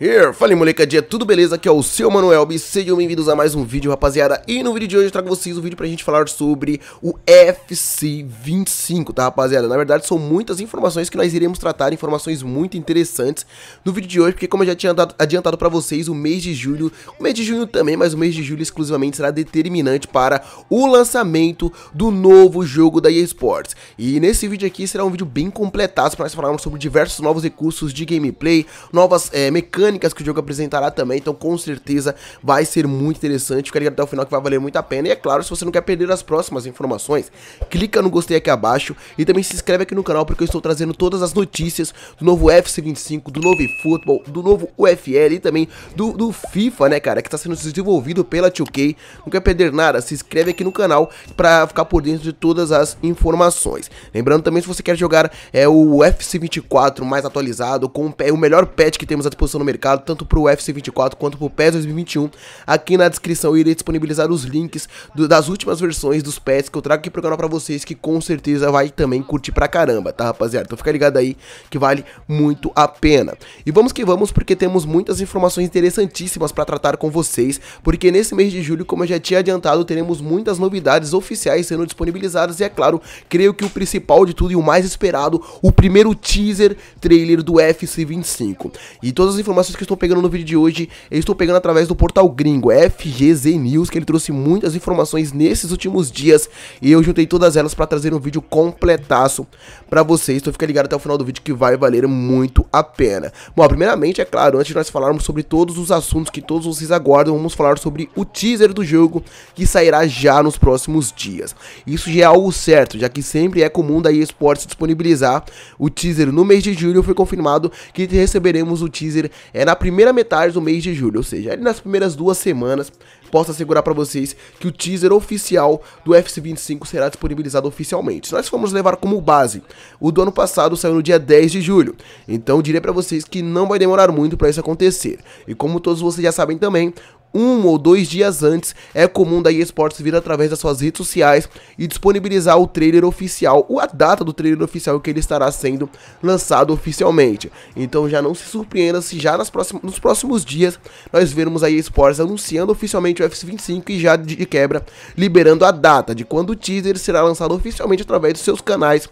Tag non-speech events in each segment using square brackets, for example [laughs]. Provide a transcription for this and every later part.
Here. Fala molecadinha, tudo beleza? Aqui é o seu Manuel e sejam bem-vindos a mais um vídeo, rapaziada. E no vídeo de hoje eu trago vocês um vídeo pra gente falar sobre o FC 25, tá rapaziada? Na verdade são muitas informações que nós iremos tratar, informações muito interessantes no vídeo de hoje, porque como eu já tinha adiantado pra vocês, o mês de julho, o mês de junho também, mas o mês de julho exclusivamente será determinante para o lançamento do novo jogo da EA Sports. E nesse vídeo aqui será um vídeo bem completado pra nós falarmos sobre diversos novos recursos de gameplay, novas é, mecânicas mecânicas que o jogo apresentará também, então com certeza vai ser muito interessante, quero ligado até o final que vai valer muito a pena, e é claro, se você não quer perder as próximas informações, clica no gostei aqui abaixo, e também se inscreve aqui no canal, porque eu estou trazendo todas as notícias do novo FC25, do novo eFootball, do novo UFL e também do, do FIFA, né cara, que está sendo desenvolvido pela 2K, não quer perder nada, se inscreve aqui no canal para ficar por dentro de todas as informações. Lembrando também se você quer jogar é o FC24 mais atualizado, com o melhor patch que temos à disposição no mercado, mercado, tanto para o UFC 24 quanto para o PES 2021. Aqui na descrição eu irei disponibilizar os links do, das últimas versões dos PES que eu trago aqui pro canal para vocês, que com certeza vai também curtir pra caramba, tá rapaziada? Então fica ligado aí que vale muito a pena. E vamos que vamos, porque temos muitas informações interessantíssimas para tratar com vocês, porque nesse mês de julho, como eu já tinha adiantado, teremos muitas novidades oficiais sendo disponibilizadas e é claro, creio que o principal de tudo e o mais esperado, o primeiro teaser trailer do FC 25. E todas as informações informações que eu estou pegando no vídeo de hoje, eu estou pegando através do portal gringo FGZ News, que ele trouxe muitas informações nesses últimos dias e eu juntei todas elas para trazer um vídeo completaço para vocês. Então fica ligado até o final do vídeo que vai valer muito a pena. Bom, primeiramente, é claro, antes de nós falarmos sobre todos os assuntos que todos vocês aguardam, vamos falar sobre o teaser do jogo que sairá já nos próximos dias. Isso já é algo certo, já que sempre é comum da eSports disponibilizar o teaser no mês de julho. Foi confirmado que receberemos o teaser é na primeira metade do mês de julho, ou seja, nas primeiras duas semanas, posso assegurar para vocês que o teaser oficial do FC25 será disponibilizado oficialmente. Nós vamos levar como base o do ano passado saiu no dia 10 de julho, então diria para vocês que não vai demorar muito para isso acontecer. E como todos vocês já sabem também, um ou dois dias antes, é comum da eSports vir através das suas redes sociais e disponibilizar o trailer oficial, ou a data do trailer oficial que ele estará sendo lançado oficialmente. Então já não se surpreenda se já nas próximos, nos próximos dias nós vermos a eSports anunciando oficialmente o f 25 e já de quebra liberando a data de quando o teaser será lançado oficialmente através dos seus canais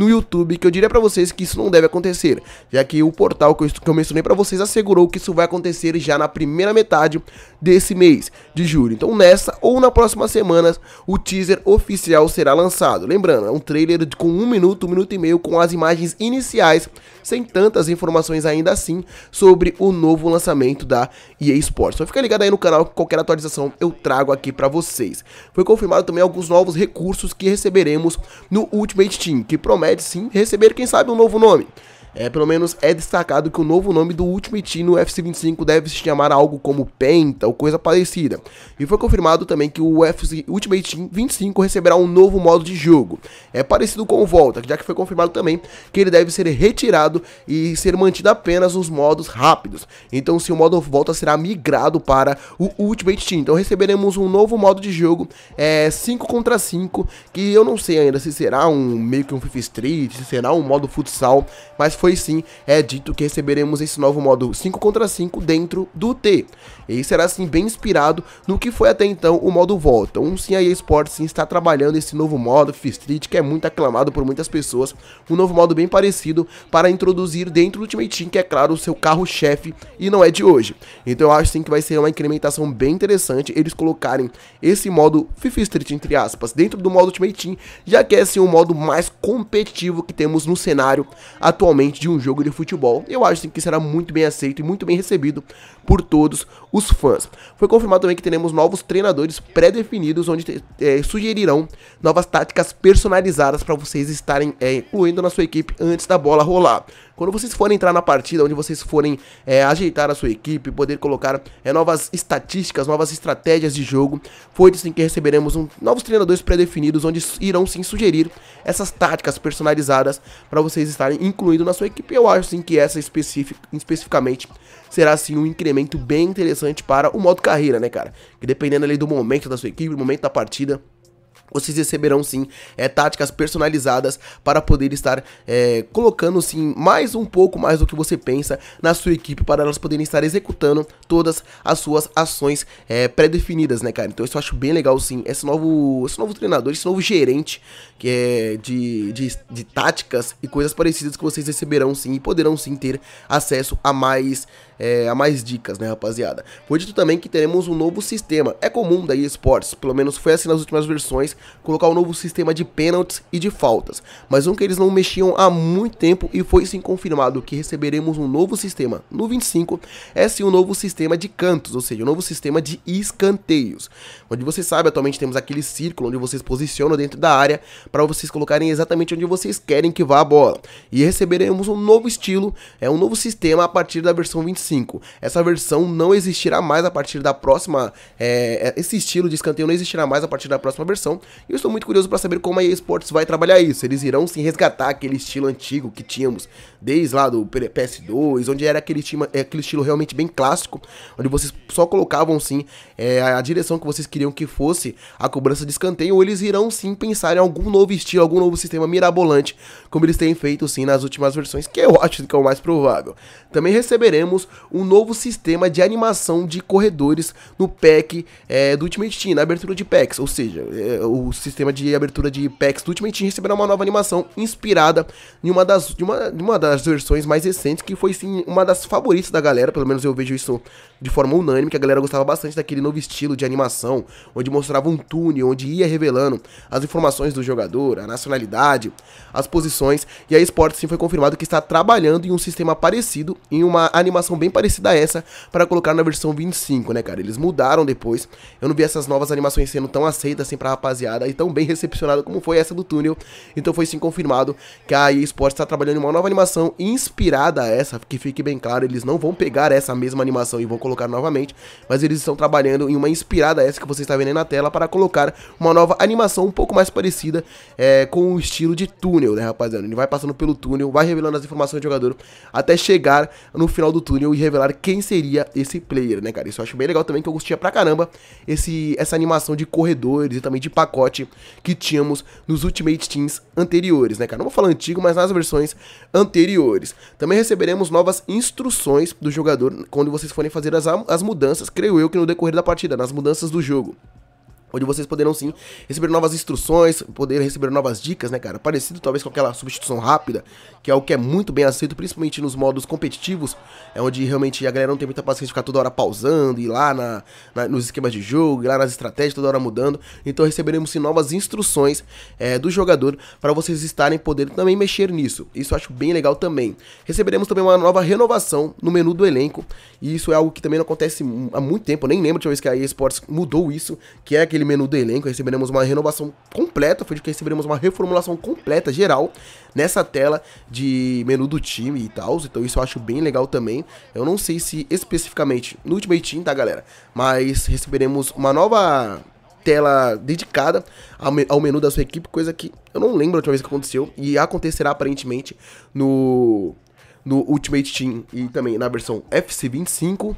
no YouTube, que eu diria para vocês que isso não deve acontecer, já que o portal que eu, que eu mencionei para vocês assegurou que isso vai acontecer já na primeira metade desse mês de julho. Então nessa ou na próxima semana o teaser oficial será lançado. Lembrando, é um trailer com um minuto, um minuto e meio com as imagens iniciais, sem tantas informações ainda assim sobre o novo lançamento da EA Sports. Então fica ligado aí no canal que qualquer atualização eu trago aqui para vocês. Foi confirmado também alguns novos recursos que receberemos no Ultimate Team, que promete Red sim receber, quem sabe, um novo nome. É, pelo menos é destacado que o novo nome do Ultimate Team no UFC 25 deve se chamar algo como Penta ou coisa parecida. E foi confirmado também que o UFC Ultimate Team 25 receberá um novo modo de jogo. É parecido com o Volta, já que foi confirmado também que ele deve ser retirado e ser mantido apenas os modos rápidos. Então, se o modo Volta será migrado para o Ultimate Team. Então, receberemos um novo modo de jogo, é 5 contra 5, que eu não sei ainda se será um meio que um FIFA Street, se será um modo futsal, mas foi sim, é dito que receberemos esse novo modo 5 contra 5 dentro do T. E será sim bem inspirado no que foi até então o modo Volta. Um sim a EA Sports sim está trabalhando esse novo modo F Street, que é muito aclamado por muitas pessoas, um novo modo bem parecido para introduzir dentro do Ultimate Team, que é claro o seu carro-chefe e não é de hoje. Então eu acho sim que vai ser uma incrementação bem interessante eles colocarem esse modo FIFA Street, entre aspas, dentro do modo Ultimate Team, já que é sim o modo mais competitivo que temos no cenário atualmente diferente de um jogo de futebol. Eu acho que será muito bem aceito e muito bem recebido por todos os fãs. Foi confirmado também que teremos novos treinadores pré-definidos, onde é, sugerirão novas táticas personalizadas para vocês estarem é, incluindo na sua equipe antes da bola rolar. Quando vocês forem entrar na partida, onde vocês forem é, ajeitar a sua equipe, poder colocar é, novas estatísticas, novas estratégias de jogo, foi assim que receberemos um, novos treinadores pré-definidos, onde irão sim sugerir essas táticas personalizadas para vocês estarem incluindo na sua sua equipe. Eu acho sim que essa especific, especificamente será sim um incremento bem interessante para o modo carreira, né, cara? Que dependendo ali do momento da sua equipe, do momento da partida, vocês receberão sim é, táticas personalizadas para poder estar é, colocando sim mais um pouco mais do que você pensa na sua equipe para elas poderem estar executando todas as suas ações é, pré-definidas, né, cara? Então isso eu acho bem legal sim, esse novo, esse novo treinador, esse novo gerente que é de, de, de táticas e coisas parecidas que vocês receberão sim e poderão sim ter acesso a mais é, a mais dicas, né, rapaziada? Foi dito também que teremos um novo sistema. É comum da EA Sports, pelo menos foi assim nas últimas versões, colocar um novo sistema de pênaltis e de faltas. Mas um que eles não mexiam há muito tempo e foi sim confirmado que receberemos um novo sistema no 25, é sim um novo sistema de cantos, ou seja, um novo sistema de escanteios. Onde você sabe, atualmente temos aquele círculo onde vocês posicionam dentro da área para vocês colocarem exatamente onde vocês querem que vá a bola. E receberemos um novo estilo, é um novo sistema a partir da versão 25 5. Essa versão não existirá mais a partir da próxima. É, é, esse estilo de escanteio não existirá mais a partir da próxima versão. E eu estou muito curioso para saber como a EA Sports vai trabalhar isso. Eles irão se resgatar aquele estilo antigo que tínhamos desde lá do PS2, onde era aquele, é, aquele estilo realmente bem clássico, onde vocês só colocavam sim é, a direção que vocês queriam que fosse a cobrança de escanteio. Ou eles irão sim pensar em algum novo estilo, algum novo sistema mirabolante, como eles têm feito sim nas últimas versões, que eu [laughs] acho que é o mais provável. Também receberemos um novo sistema de animação de corredores no pack é, do Ultimate Team, na abertura de packs, ou seja, é, o sistema de abertura de packs do Ultimate Team receberá uma nova animação inspirada em uma das, de uma, de uma das versões mais recentes, que foi sim uma das favoritas da galera, pelo menos eu vejo isso de forma unânime, que a galera gostava bastante daquele novo estilo de animação, onde mostrava um túnel, onde ia revelando as informações do jogador, a nacionalidade, as posições, e a Sport sim foi confirmado que está trabalhando em um sistema parecido, em uma animação bem parecida a essa para colocar na versão 25, né, cara? Eles mudaram depois. Eu não vi essas novas animações sendo tão aceitas assim pra rapaziada e tão bem recepcionada como foi essa do túnel. Então foi sim confirmado que a EA Sports está trabalhando em uma nova animação inspirada a essa, que fique bem claro, eles não vão pegar essa mesma animação e vão colocar novamente, mas eles estão trabalhando em uma inspirada a essa que você está vendo aí na tela para colocar uma nova animação um pouco mais parecida é, com o estilo de túnel, né, rapaziada? Ele vai passando pelo túnel, vai revelando as informações do jogador até chegar no final do túnel e revelar quem seria esse player, né, cara? Isso eu acho bem legal também, que eu gostia pra caramba esse, essa animação de corredores e também de pacote que tínhamos nos Ultimate Teams anteriores, né, cara? Não vou falar antigo, mas nas versões anteriores. Também receberemos novas instruções do jogador quando vocês forem fazer as, as mudanças, creio eu, que no decorrer da partida, nas mudanças do jogo onde vocês poderão sim receber novas instruções, poder receber novas dicas, né, cara? Parecido talvez com aquela substituição rápida, que é o que é muito bem aceito, principalmente nos modos competitivos, é onde realmente a galera não tem muita paciência de ficar toda hora pausando, e lá na, na, nos esquemas de jogo, lá nas estratégias, toda hora mudando. Então receberemos sim novas instruções é, do jogador para vocês estarem podendo também mexer nisso. Isso eu acho bem legal também. Receberemos também uma nova renovação no menu do elenco, e isso é algo que também não acontece há muito tempo, eu nem lembro de uma vez que a eSports mudou isso, que é aquele aquele menu do elenco, receberemos uma renovação completa, foi de que receberemos uma reformulação completa, geral, nessa tela de menu do time e tal, então isso eu acho bem legal também. Eu não sei se especificamente no Ultimate Team, tá galera, mas receberemos uma nova tela dedicada ao, menu da sua equipe, coisa que eu não lembro a última vez que aconteceu e acontecerá aparentemente no no Ultimate Team e também na versão FC25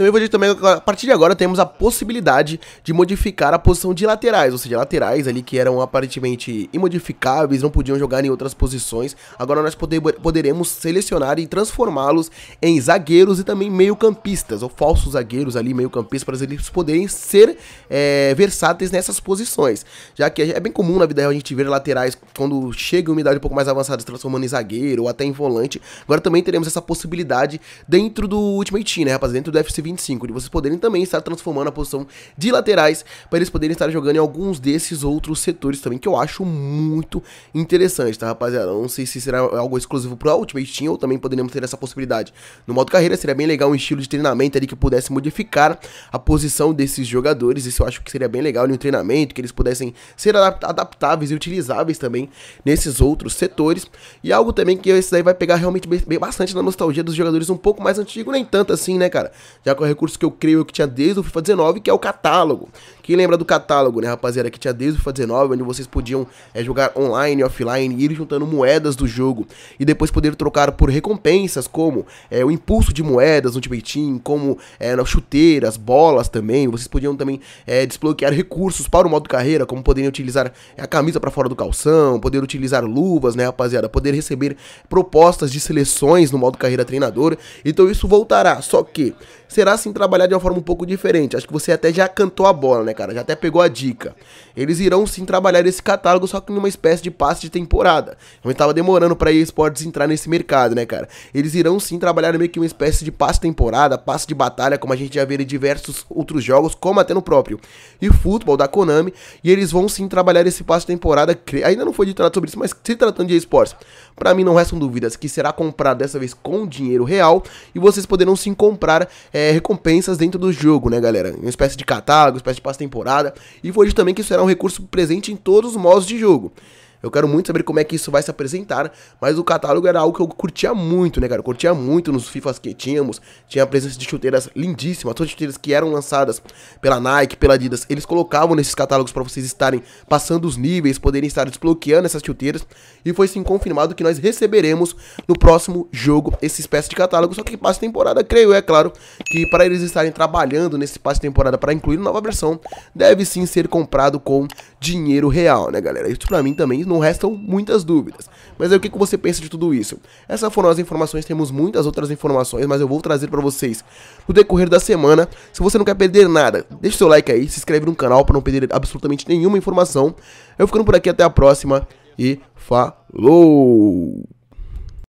também então vou dizer também que a partir de agora temos a possibilidade de modificar a posição de laterais, ou seja, laterais ali que eram aparentemente imodificáveis, não podiam jogar em outras posições. Agora nós poder, poderemos selecionar e transformá-los em zagueiros e também meio-campistas, ou falsos zagueiros ali, meio-campistas, para eles poderem ser é, versáteis nessas posições. Já que é bem comum na vida real a gente ver laterais quando chega em uma idade um pouco mais avançada se transformando em zagueiro ou até em volante. Agora também teremos essa possibilidade dentro do Ultimate Team, né, rapaz? Dentro do fc 25, de vocês poderem também estar transformando a posição de laterais para eles poderem estar jogando em alguns desses outros setores também, que eu acho muito interessante, tá, rapaziada? Não sei se será algo exclusivo para o Ultimate Team ou também poderíamos ter essa possibilidade no modo carreira, seria bem legal um estilo de treinamento ali que pudesse modificar a posição desses jogadores, isso eu acho que seria bem legal em um treinamento, que eles pudessem ser adaptáveis e utilizáveis também nesses outros setores, e algo também que esse daí vai pegar realmente bastante na nostalgia dos jogadores um pouco mais antigos, nem tanto assim, né, cara? Já já é o recurso que eu creio que tinha desde o FIFA 19, que é o catálogo, quem lembra do catálogo, né, rapaziada, que tinha desde o FIFA 19, onde vocês podiam é, jogar online, offline, ir juntando moedas do jogo e depois poder trocar por recompensas, como é, o impulso de moedas no Ultimate Team, como é, chuteiras, bolas também. Vocês podiam também é, desbloquear recursos para o modo carreira, como poderem utilizar a camisa para fora do calção, poder utilizar luvas, né, rapaziada, poder receber propostas de seleções no modo carreira treinador. Então isso voltará, só que será assim trabalhar de uma forma um pouco diferente. Acho que você até já cantou a bola, né? cara, já até pegou a dica. Eles irão sim trabalhar esse catálogo, só que numa espécie de passe de temporada. Então estava demorando pra eSports entrar nesse mercado, né, cara? Eles irão sim trabalhar meio que uma espécie de passe de temporada, passe de batalha, como a gente já vê em diversos outros jogos, como até no próprio e futebol da Konami. E eles vão sim trabalhar esse passe de temporada. Ainda não foi trato sobre isso, mas se tratando de eSports pra mim não restam dúvidas que será comprado dessa vez com dinheiro real e vocês poderão sim comprar é, recompensas dentro do jogo, né, galera? Uma espécie de catálogo, uma espécie de passe temporada, e foi dito também que isso será um recurso presente em todos os modos de jogo. Eu quero muito saber como é que isso vai se apresentar, mas o catálogo era algo que eu curtia muito, né, cara? Eu curtia muito nos Fifas que tínhamos. Tinha a presença de chuteiras lindíssimas, todas as chuteiras que eram lançadas pela Nike, pela Adidas. Eles colocavam nesses catálogos para vocês estarem passando os níveis, poderem estar desbloqueando essas chuteiras. E foi sim confirmado que nós receberemos no próximo jogo esse espécie de catálogo, só que passe temporada, creio, é claro, que para eles estarem trabalhando nesse passe temporada para incluir nova versão, deve sim ser comprado com dinheiro real, né, galera? Isso para mim também não restam muitas dúvidas. Mas aí, o que, que você pensa de tudo isso? Essas foram as informações, temos muitas outras informações, mas eu vou trazer para vocês no decorrer da semana. Se você não quer perder nada, deixa seu like aí, se inscreve no canal para não perder absolutamente nenhuma informação. Eu ficando por aqui, até a próxima e falou!